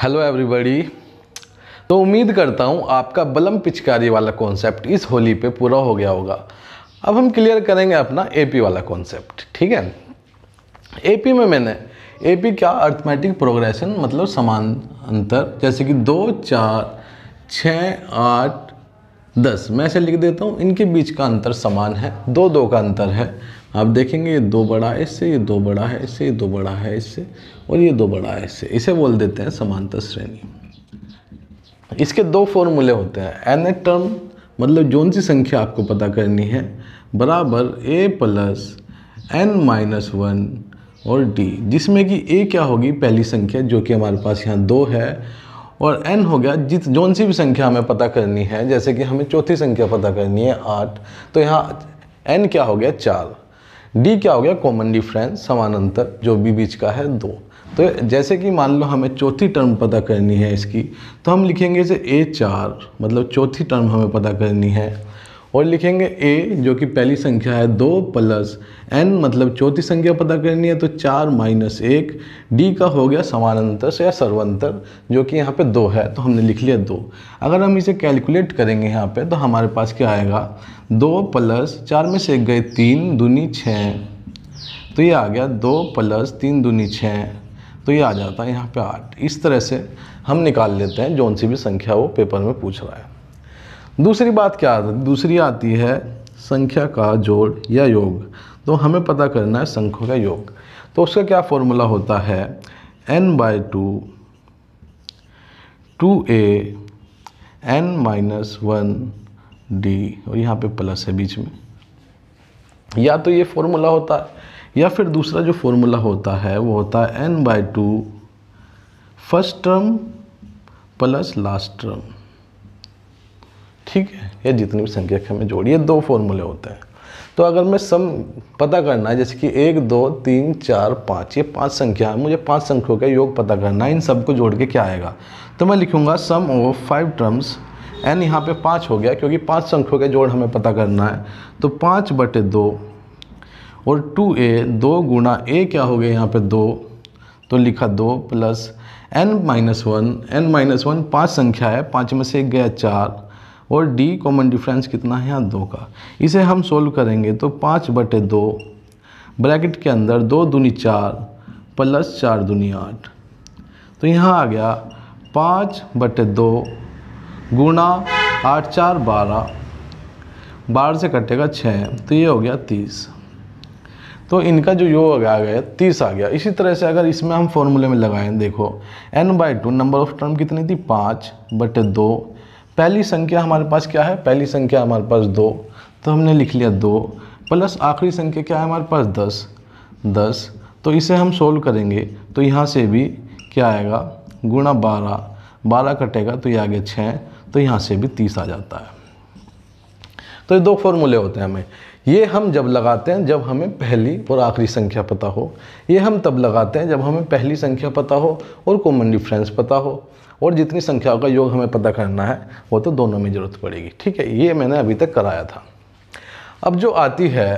hello everybody तो उम्मीद करता हूँ आपका बलम पिचकारी वाला कॉन्सेप्ट इस होली पे पूरा हो गया होगा अब हम क्लियर करेंगे अपना एपी वाला कॉन्सेप्ट ठीक है एपी में मैंने एपी क्या अर्थमेटिक प्रोग्रेशन मतलब समान अंतर जैसे कि दो चार छ आठ दस मैं ऐसे लिख देता हूँ इनके बीच का अंतर समान है दो दो का अंतर है आप देखेंगे ये दो बड़ा है इससे ये दो बड़ा है इससे ये दो बड़ा है इससे और ये दो बड़ा है इससे इसे बोल देते हैं समांतर श्रेणी इसके दो फॉर्मूले होते हैं एन ए टर्म मतलब जोन सी संख्या आपको पता करनी है बराबर A plus N minus one और डी जिसमें कि ए क्या होगी पहली संख्या जो कि हमारे पास यहाँ दो है और एन हो गया जित जौन सी भी संख्या हमें पता करनी है जैसे कि हमें चौथी संख्या पता करनी है आठ तो यहाँ एन क्या हो गया चार डी क्या हो गया कॉमन डिफरेंस समानांतर जो भी बीच का है दो तो जैसे कि मान लो हमें चौथी टर्म पता करनी है इसकी तो हम लिखेंगे इसे ए चार मतलब चौथी टर्म हमें पता करनी है और लिखेंगे ए जो कि पहली संख्या है दो प्लस एन मतलब चौथी संख्या पता करनी है तो चार माइनस एक डी का हो गया समानांतर या सर्वंतर जो कि यहाँ पे दो है तो हमने लिख लिया दो अगर हम इसे कैलकुलेट करेंगे यहाँ पे तो हमारे पास क्या आएगा दो प्लस चार में से एक गए तीन दूनी छः तो ये आ गया दो प्लस तीन दूनी छः तो ये आ जाता है यहाँ पर आठ इस तरह से हम निकाल लेते हैं जौन सी भी संख्या वो पेपर में पूछ रहा है दूसरी बात क्या दूसरी आती है संख्या का जोड़ या योग तो हमें पता करना है संख्या का योग तो उसका क्या फॉर्मूला होता है N by two two A N minus one D और यहाँ पे प्लस है बीच में या तो ये फॉर्मूला होता है या फिर दूसरा जो फॉर्मूला होता है वो होता है N by two first term plus last term ठीक है या जितनी भी संख्या के हमें जोड़िए दो फॉर्मूले होते हैं तो अगर मैं सम पता करना है जैसे कि एक दो तीन चार पाँच ये पांच संख्या है मुझे पांच संख्याओं का योग पता करना है इन सबको जोड़ के क्या आएगा तो मैं लिखूंगा sum of five terms N यहाँ पे पाँच हो गया क्योंकि पांच संख्याओं का जोड़ हमें पता करना है तो पाँच बटे दो और टू ए दो गुणा ए क्या हो गया यहाँ पे दो तो लिखा दो plus N minus one N minus one पाँच संख्या है पाँच में से एक गया चार और डी कॉमन डिफरेंस कितना है यहाँ दो का इसे हम सोल्व करेंगे तो पाँच बटे दो ब्रैकेट के अंदर दो दूनी चार प्लस चार दूनी आठ तो यहाँ आ गया पाँच बटे दो गुणा आठ चार बारह बारह से कटेगा छः तो ये हो गया तीस तो इनका जो योग आ गया तीस आ गया इसी तरह से अगर इसमें हम फॉर्मूले में लगाएं देखो N by two number of term कितनी थी पाँच बटे दो पहली संख्या हमारे पास क्या है पहली संख्या हमारे पास दो तो हमने लिख लिया दो प्लस आखिरी संख्या क्या है हमारे पास दस दस तो इसे हम सोल्व करेंगे तो यहाँ से भी क्या आएगा गुणा बारह बारह कटेगा तो ये आगे छः तो यहाँ से भी तीस आ जाता है तो ये दो फॉर्मूले होते हैं हमें ये हम जब लगाते हैं जब हमें पहली और आखिरी संख्या पता हो ये हम तब लगाते हैं जब हमें पहली संख्या पता हो और कॉमन डिफरेंस पता हो और जितनी संख्याओं का योग हमें पता करना है वो तो दोनों में ज़रूरत पड़ेगी ठीक है ये मैंने अभी तक कराया था अब जो आती है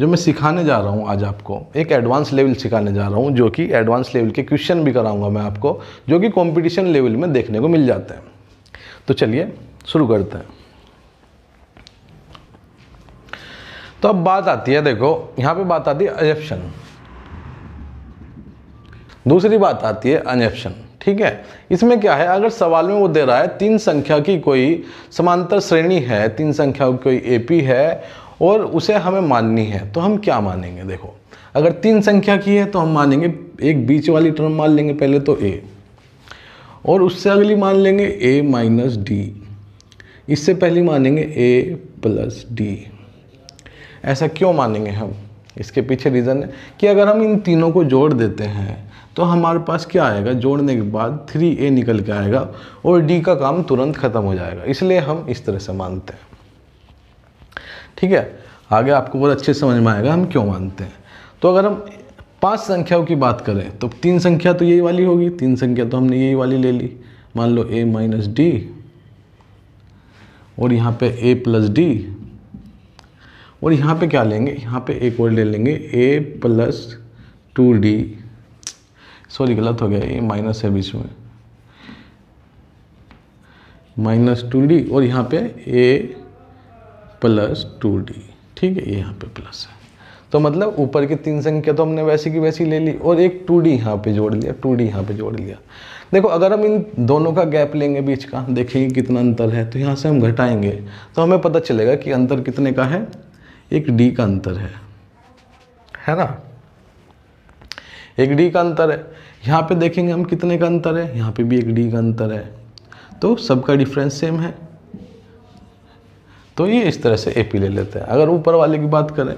जो मैं सिखाने जा रहा हूँ आज आपको एक एडवांस लेवल सिखाने जा रहा हूँ जो कि एडवांस लेवल के क्वेश्चन भी कराऊंगा मैं आपको जो कि कंपटीशन लेवल में देखने को मिल जाते हैं तो चलिए शुरू करते हैं तो अब बात आती है देखो यहाँ पे बात आती है अजेप्शन दूसरी बात आती है अनजेप्शन ठीक है इसमें क्या है अगर सवाल में वो दे रहा है तीन संख्या की कोई समांतर श्रेणी है तीन संख्या की कोई एपी है और उसे हमें माननी है तो हम क्या मानेंगे देखो अगर तीन संख्या की है तो हम मानेंगे एक बीच वाली टर्म मान लेंगे पहले तो ए और उससे अगली मान लेंगे ए माइनस डी इससे पहली मानेंगे ए प्लस डी ऐसा क्यों मानेंगे हम इसके पीछे रीज़न है कि अगर हम इन तीनों को जोड़ देते हैं तो हमारे पास क्या आएगा जोड़ने के बाद थ्री ए निकल के आएगा और डी का काम तुरंत ख़त्म हो जाएगा इसलिए हम इस तरह से मानते हैं ठीक है आगे आपको बहुत अच्छे समझ में आएगा हम क्यों मानते हैं तो अगर हम पांच संख्याओं की बात करें तो तीन संख्या तो यही वाली होगी तीन संख्या तो हमने यही वाली ले ली मान लो ए माइनस डी और यहाँ पे ए प्लस डी और यहाँ पे क्या लेंगे यहाँ पे एक और ले लेंगे A plus two D sorry गलत हो गया ये माइनस है बीच में माइनस टू डी और यहाँ पे ए प्लस टू डी ठीक है ये यहाँ पे प्लस है तो मतलब ऊपर की तीन संख्या तो हमने वैसी की वैसी ले ली और एक टू डी यहाँ पे जोड़ लिया टू डी यहाँ पे जोड़ लिया देखो अगर हम इन दोनों का गैप लेंगे बीच का देखेंगे कितना अंतर है तो यहाँ से हम घटाएंगे तो हमें पता चलेगा कि अंतर कितने का है एक डी का अंतर है है ना एक डी का अंतर है यहाँ पे देखेंगे हम कितने का अंतर है यहाँ पे भी एक डी का अंतर है तो सबका डिफरेंस सेम है तो ये इस तरह से ए पी ले लेते हैं अगर ऊपर वाले की बात करें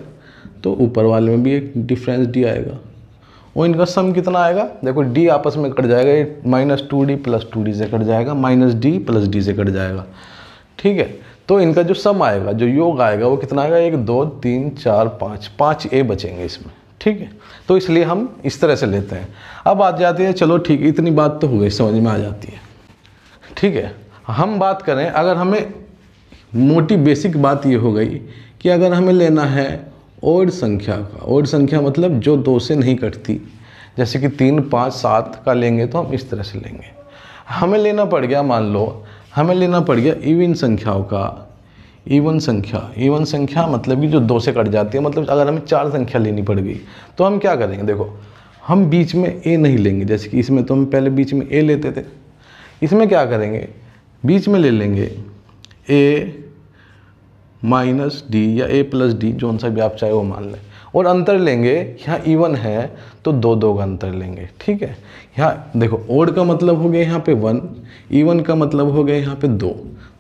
तो ऊपर वाले में भी एक डिफरेंस डी आएगा और इनका सम कितना आएगा देखो डी आपस में कट जाएगा ये minus two D plus two D से कट जाएगा माइनस डी प्लस डी से कट जाएगा ठीक है तो इनका जो सम आएगा जो योग आएगा वो कितना आएगा एक दो तीन चार पाँच पाँच ए बचेंगे इसमें ठीक है तो इसलिए हम इस तरह से लेते हैं अब आ जाती है चलो ठीक इतनी बात तो हो गई समझ में आ जाती है ठीक है हम बात करें अगर हमें मोटी बेसिक बात ये हो गई कि अगर हमें लेना है ओड संख्या का ओड संख्या मतलब जो दो से नहीं कटती जैसे कि तीन पाँच सात का लेंगे तो हम इस तरह से लेंगे हमें लेना पड़ गया मान लो हमें लेना पड़ गया इविन संख्याओं का ईवन संख्या ईवन संख्या मतलब कि जो दो से कट जाती है मतलब अगर हमें चार संख्या लेनी पड़ गई तो हम क्या करेंगे देखो हम बीच में ए नहीं लेंगे जैसे कि इसमें तो हम पहले बीच में ए लेते थे इसमें क्या करेंगे बीच में ले लेंगे ए माइनस डी या ए प्लस डी जो सा भी आप चाहे वो मान लें और अंतर लेंगे यहाँ इवन है तो दो दो का अंतर लेंगे ठीक है यहाँ देखो ओड का मतलब हो गया यहाँ पे वन इवन का मतलब हो गया यहाँ पे दो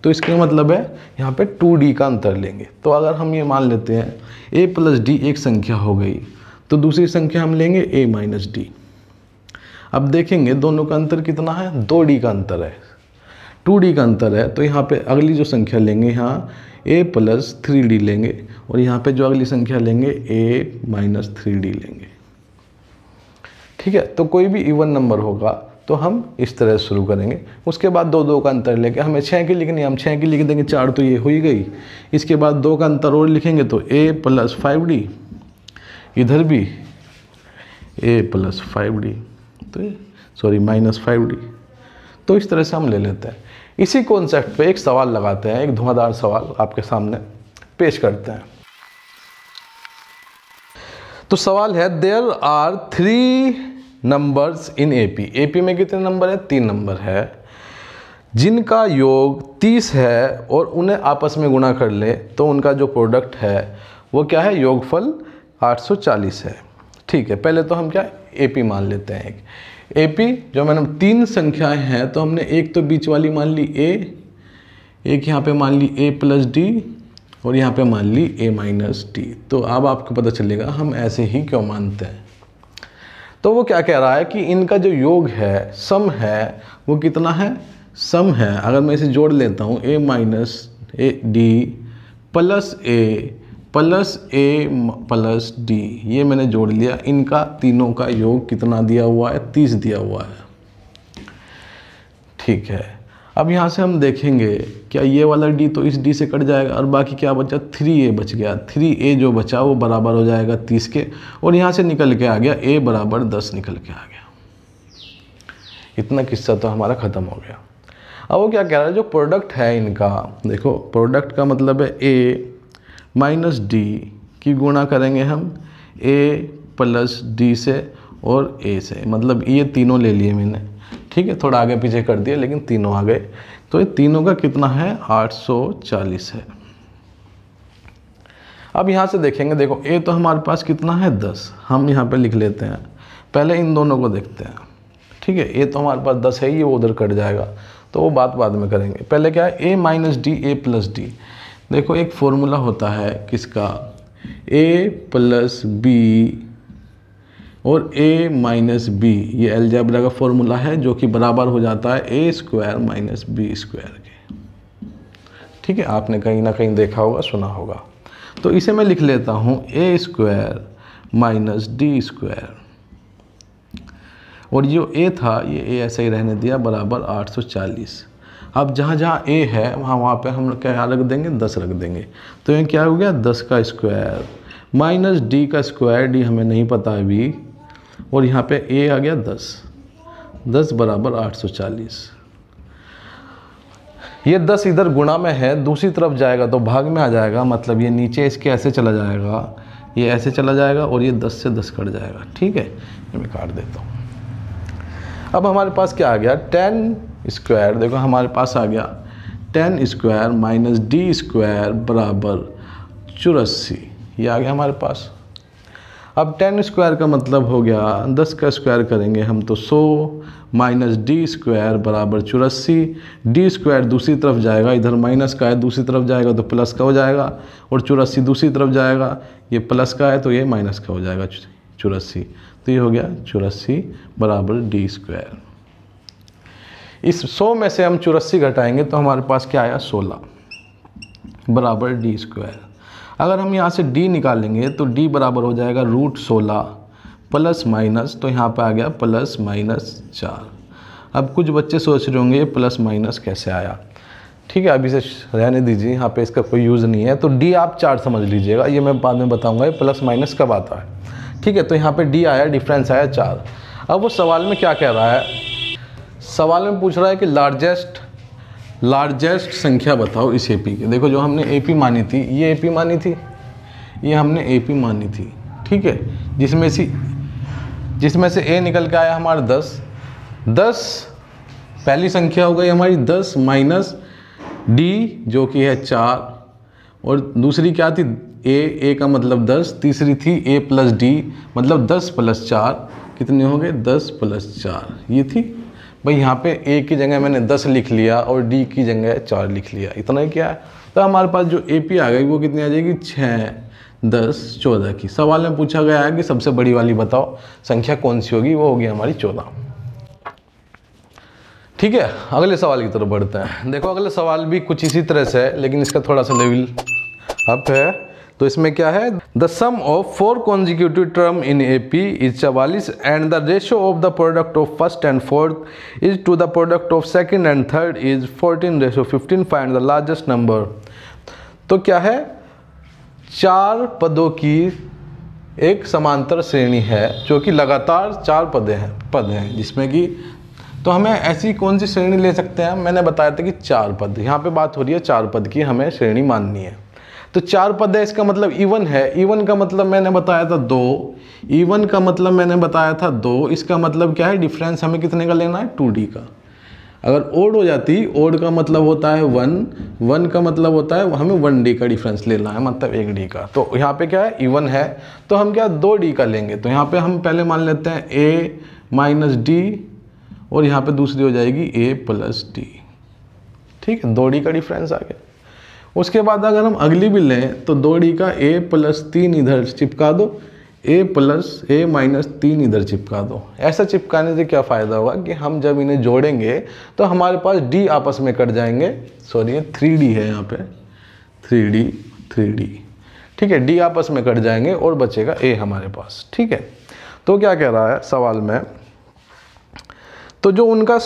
तो इसका मतलब है यहाँ पे टू डी का अंतर लेंगे तो अगर हम ये मान लेते हैं ए प्लस डी एक संख्या हो गई तो दूसरी संख्या हम लेंगे ए माइनस डी अब देखेंगे दोनों का अंतर कितना है दो डी का अंतर है टू डी का अंतर है तो यहाँ पे अगली जो संख्या लेंगे यहाँ ए प्लस थ्री डी लेंगे और यहाँ पे जो अगली संख्या लेंगे ए माइनस थ्री डी लेंगे ठीक है तो कोई भी इवन नंबर होगा तो हम इस तरह से शुरू करेंगे उसके बाद दो दो का अंतर लेके हमें छः की लिखनी है हम छः की लिख देंगे चार तो ये हो ही गई इसके बाद दो का अंतर और लिखेंगे तो ए प्लस फाइव डी इधर भी ए प्लस फाइव डी तो सॉरी माइनस फाइव डी तो इस तरह से हम ले लेते हैं इसी कॉन्सेप्ट पे एक सवाल लगाते हैं एक धुआंधार सवाल आपके सामने पेश करते हैं तो सवाल है there are three numbers in AP AP में कितने नंबर है तीन नंबर है जिनका योग तीस है और उन्हें आपस में गुणा कर ले तो उनका जो प्रोडक्ट है वो क्या है योगफल 840 है ठीक है पहले तो हम क्या एपी मान लेते हैं एक एपी जो मैंने तीन संख्याएं हैं तो हमने एक तो बीच वाली मान ली ए एक यहाँ पे मान ली ए प्लस डी और यहाँ पे मान ली ए माइनस डी तो अब आपको पता चलेगा हम ऐसे ही क्यों मानते हैं तो वो क्या कह रहा है कि इनका जो योग है सम है वो कितना है सम है अगर मैं इसे जोड़ लेता हूँ A minus A D plus A plus A plus D ये मैंने जोड़ लिया इनका तीनों का योग कितना दिया हुआ है तीस दिया हुआ है ठीक है अब यहाँ से हम देखेंगे क्या ये वाला डी तो इस डी से कट जाएगा और बाकी क्या बचा थ्री ए बच गया थ्री ए जो बचा वो बराबर हो जाएगा तीस के और यहाँ से निकल के आ गया ए बराबर दस निकल के आ गया इतना किस्सा तो हमारा ख़त्म हो गया अब वो क्या कह रहा है जो प्रोडक्ट है इनका देखो प्रोडक्ट का मतलब है ए माइनस डी की गुणा करेंगे हम ए प्लस डी से और ए से मतलब ये तीनों ले लिए मैंने ठीक है थोड़ा आगे पीछे कर दिया लेकिन तीनों आ गए तो ये तीनों का कितना है 840 है अब यहाँ से देखेंगे देखो ए तो हमारे पास कितना है 10 हम यहाँ पे लिख लेते हैं पहले इन दोनों को देखते हैं ठीक है ए तो हमारे पास 10 है ये वो उधर कट जाएगा तो वो बात बाद में करेंगे पहले क्या है A minus D A plus D देखो एक फॉर्मूला होता है किसका ए प्लस बी और a माइनस बी ये एलजेब्रा का फॉर्मूला है जो कि बराबर हो जाता है A square minus B square के ठीक है आपने कहीं ना कहीं देखा होगा सुना होगा तो इसे मैं लिख लेता हूँ A square minus D square और जो ए था ये ए ऐसे ही रहने दिया बराबर 840 अब जहाँ जहाँ ए है वहाँ वहाँ पे हम क्या रख देंगे दस रख देंगे तो ये क्या हो गया दस का स्क्वायर माइनस डी का स्क्वायर डी हमें नहीं पता अभी और यहाँ पे ए आ गया दस दस बराबर आठ सौ चालीस ये दस इधर गुणा में है दूसरी तरफ जाएगा तो भाग में आ जाएगा मतलब ये नीचे इसके ऐसे चला जाएगा ये ऐसे चला जाएगा और ये दस से दस कट जाएगा ठीक है ये मैं काट देता हूँ अब हमारे पास क्या आ गया टेन स्क्वायर देखो हमारे पास आ गया ten square minus D square बराबर चौरासी ये आ गया हमारे पास अब टेन स्क्वायर का मतलब हो गया दस का स्क्वायर करेंगे हम तो सौ माइनस डी स्क्वायर बराबर चौरासी डी स्क्वायर दूसरी तरफ जाएगा इधर माइनस का है दूसरी तरफ जाएगा तो प्लस का हो जाएगा और चौरासी दूसरी तरफ जाएगा ये प्लस का है तो ये माइनस का हो जाएगा चौरासी तो ये हो गया चौरासी बराबर डी स्क्वायर इस सौ में से हम चौरासी घटाएंगे तो हमारे पास क्या आया सोलह बराबर डी स्क्वायर अगर हम यहाँ से डी निकालेंगे तो डी बराबर हो जाएगा रूट सोलह प्लस माइनस तो यहाँ पे आ गया प्लस माइनस चार अब कुछ बच्चे सोच रहे होंगे प्लस माइनस कैसे आया ठीक है अभी से रहने दीजिए यहाँ पे इसका कोई यूज़ नहीं है तो डी आप चार समझ लीजिएगा ये मैं बाद में बताऊँगा ये प्लस माइनस कब आता है ठीक है तो यहाँ पर डी आया डिफ्रेंस आया चार अब वो सवाल में क्या कह रहा है सवाल में पूछ रहा है कि लार्जेस्ट लार्जेस्ट संख्या बताओ इस एपी की देखो जो हमने एपी मानी थी ये एपी मानी थी ये हमने एपी मानी थी ठीक है जिसमें से जिसमें से ए निकल के आया हमारा दस दस पहली संख्या हो गई हमारी दस माइनस डी जो कि है चार और दूसरी क्या थी ए ए का मतलब दस तीसरी थी ए प्लस डी मतलब दस प्लस चार कितने हो गए दस प्लस चार ये थी भाई यहाँ पे ए की जगह मैंने दस लिख लिया और डी की जगह चार लिख लिया इतना ही क्या है तो हमारे पास जो ए पी आ गई वो कितनी आ जाएगी छः दस चौदह की सवाल में पूछा गया है कि सबसे बड़ी वाली बताओ संख्या कौन सी होगी वो होगी हमारी चौदह ठीक है अगले सवाल की तरफ बढ़ते हैं देखो अगले सवाल भी कुछ इसी तरह से है लेकिन इसका थोड़ा सा लेवल अप है तो इसमें क्या है the sum of four consecutive term in A P is चवालीस and the ratio of the product of first and fourth is to the product of second and third is fourteen ratio fifteen find the largest number तो क्या है चार पदों की एक समांतर श्रेणी है जो कि लगातार चार पदे हैं पद हैं जिसमें कि तो हमें ऐसी कौन सी श्रेणी ले सकते हैं मैंने बताया था कि चार पद यहाँ पे बात हो रही है चार पद की हमें श्रेणी माननी है तो चार पद है इसका मतलब इवन है इवन का मतलब मैंने बताया था दो इवन का मतलब मैंने बताया था दो इसका मतलब क्या है डिफरेंस हमें कितने का लेना है टू का अगर ओड हो जाती ओड का मतलब होता है वन वन का मतलब होता है हमें वन डी का डिफरेंस लेना है मतलब एक डी का तो यहाँ पे क्या है इवन है तो हम क्या दो डी का लेंगे तो यहाँ पे हम पहले मान लेते हैं ए माइनस डी और यहाँ पे दूसरी हो जाएगी ए प्लस डी ठीक है दो डी का डिफरेंस आ गया उसके बाद अगर हम अगली भी लें तो दो डी का ए प्लस तीन इधर चिपका दो ए प्लस ए माइनस तीन इधर चिपका दो ऐसा चिपकाने से क्या फ़ायदा हुआ कि हम जब इन्हें जोड़ेंगे तो हमारे पास डी आपस में कट जाएंगे सॉरी ये थ्री डी है यहाँ पे थ्री डी थ्री डी ठीक है डी आपस में कट जाएंगे और बचेगा ए हमारे पास ठीक है तो क्या कह रहा है सवाल में तो जो उनका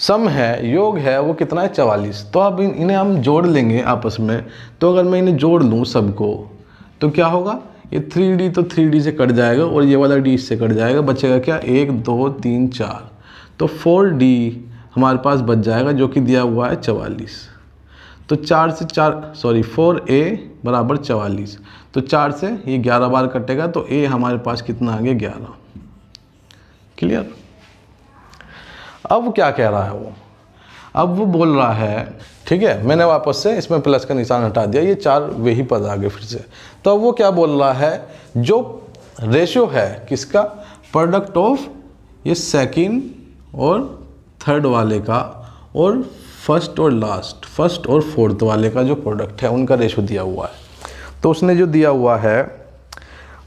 सम है योग है वो कितना है चवालीस तो अब इन, इन्हें हम जोड़ लेंगे आपस में तो अगर मैं इन्हें जोड़ लूँ सबको तो क्या होगा ये थ्री डी तो थ्री डी से कट जाएगा और ये वाला डी इससे कट जाएगा बचेगा क्या एक दो तीन चार तो फोर डी हमारे पास बच जाएगा जो कि दिया हुआ है चवालीस तो चार से चार सॉरी फोर ए बराबर चवालीस तो चार से ये ग्यारह बार कटेगा तो ए हमारे पास कितना आ गया ग्यारह क्लियर अब क्या कह रहा है वो अब वो बोल रहा है ठीक है मैंने वापस से इसमें प्लस का निशान हटा दिया ये चार वही पद आ गए फिर से तो अब वो क्या बोल रहा है जो रेशियो है किसका प्रोडक्ट ऑफ ये सेकेंड और थर्ड वाले का और फर्स्ट और लास्ट फर्स्ट और फोर्थ वाले का जो प्रोडक्ट है उनका रेशो दिया हुआ है तो उसने जो दिया हुआ है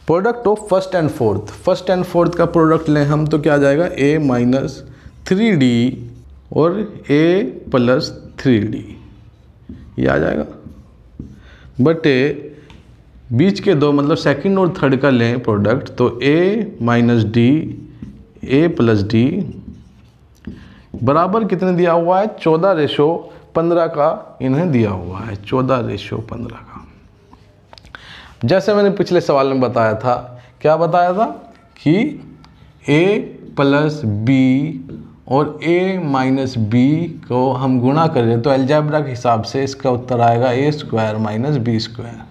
product of first and fourth first and fourth का प्रोडक्ट लें हम तो क्या आ जाएगा ए माइनस थ्री डी और ए प्लस थ्री डी ये आ जाएगा बटे बीच के दो मतलब सेकंड और थर्ड का लें प्रोडक्ट तो A minus D A plus D बराबर कितने दिया हुआ है चौदह रेशो पंद्रह का इन्हें दिया हुआ है चौदह रेशो पंद्रह का जैसे मैंने पिछले सवाल में बताया था क्या बताया था कि ए प्लस बी और a माइनस बी को हम गुणा कर दें तो एल्जैब्रा के हिसाब से इसका उत्तर आएगा A square minus B square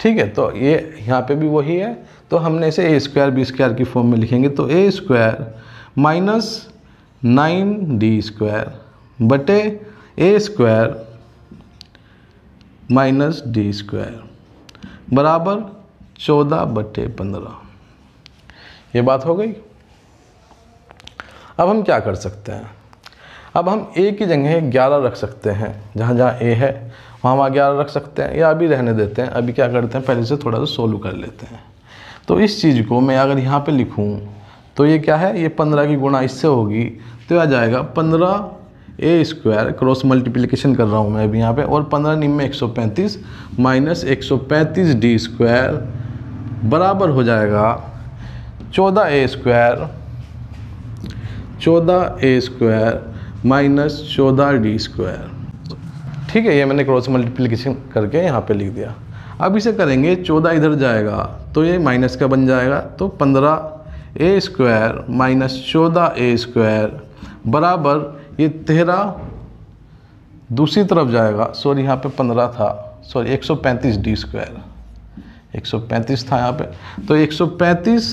ठीक है तो ये यहाँ पे भी वही है तो हमने इसे ए स्क्वायर बी स्क्वायर की फॉर्म में लिखेंगे तो A square minus nine D square बटे A square minus D square बराबर चौदह बटे पंद्रह ये बात हो गई अब हम क्या कर सकते हैं अब हम ए की जगह ग्यारह रख सकते हैं जहाँ जहाँ ए है वहाँ वहाँ ग्यारह रख सकते हैं या अभी रहने देते हैं अभी क्या करते हैं पहले से थोड़ा सा सोलू कर लेते हैं तो इस चीज़ को मैं अगर यहाँ पर लिखूँ तो ये क्या है ये पंद्रह की गुणा इससे होगी तो आ जाएगा पंद्रह ए स्क्वायर क्रॉस मल्टीप्लिकेशन कर रहा हूँ मैं अभी यहाँ पे और पंद्रह निम्न एक सौ पैंतीस माइनस एक सौ पैंतीस डी स्क्वायर बराबर हो जाएगा चौदह ए स्क्वायर चौदह ए स्क्वायर माइनस चौदह डी स्क्वायर ठीक है ये मैंने क्रॉस मल्टीप्लीकेशन करके यहाँ पे लिख दिया अब इसे करेंगे चौदह इधर जाएगा तो ये माइनस का बन जाएगा तो पंद्रह ए स्क्वायर माइनस चौदह ए स्क्वायर बराबर ये तेरह दूसरी तरफ जाएगा सॉरी यहाँ पे पंद्रह था सॉरी एक सौ पैंतीस डी स्क्वायर एक सौ पैंतीस था यहाँ पे तो एक सौ पैंतीस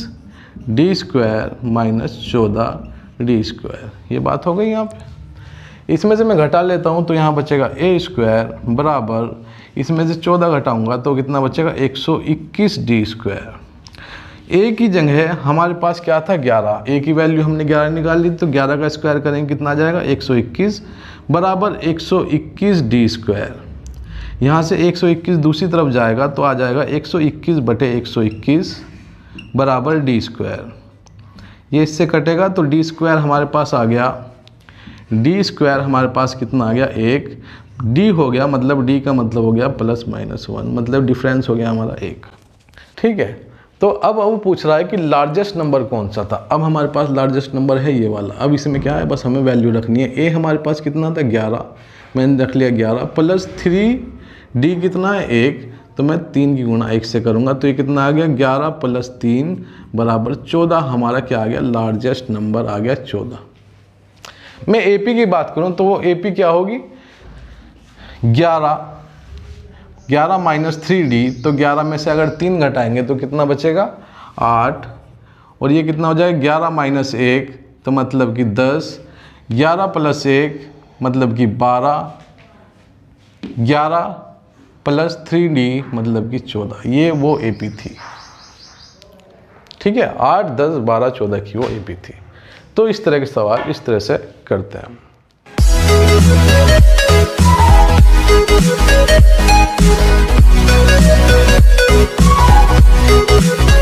डी स्क्वायर माइनस चौदह डी स्क्वायर ये बात हो गई यहाँ पे इसमें से मैं घटा लेता हूँ तो यहाँ बचेगा ए स्क्वायर बराबर इसमें से चौदह घटाऊँगा तो कितना बचेगा एक सौ इक्कीस डी स्क्वायर ए की जगह हमारे पास क्या था 11 ए की वैल्यू हमने 11 निकाल ली तो 11 का स्क्वायर करेंगे कितना आ जाएगा 121 बराबर 121 डी स्क्वायर यहाँ से 121 दूसरी तरफ जाएगा तो आ जाएगा 121 बटे इक्कीस बराबर डी स्क्वायर ये इससे कटेगा तो डी स्क्वायर हमारे पास आ गया डी स्क्वायर हमारे पास कितना आ गया एक डी हो गया मतलब डी का मतलब हो गया प्लस माइनस वन मतलब डिफरेंस हो गया हमारा एक ठीक है तो अब अब पूछ रहा है कि लार्जेस्ट नंबर कौन सा था अब हमारे पास लार्जेस्ट नंबर है ये वाला अब इसमें क्या है बस हमें वैल्यू रखनी है ए हमारे पास कितना था ग्यारह मैंने रख लिया ग्यारह प्लस थ्री डी कितना है एक तो मैं तीन की गुणा एक से करूँगा तो ये कितना आ गया ग्यारह प्लस तीन बराबर चौदह हमारा क्या आ गया लार्जेस्ट नंबर आ गया चौदह मैं ए की बात करूँ तो वो ए क्या होगी ग्यारह ग्यारह माइनस थ्री डी तो ग्यारह में से अगर तीन घटाएंगे तो कितना बचेगा आठ और ये कितना हो जाएगा ग्यारह माइनस एक तो मतलब कि दस ग्यारह प्लस एक मतलब कि बारह ग्यारह प्लस थ्री डी मतलब कि चौदह ये वो ए पी थी ठीक है आठ दस बारह चौदह की वो ए पी थी तो इस तरह के सवाल इस तरह से करते हैं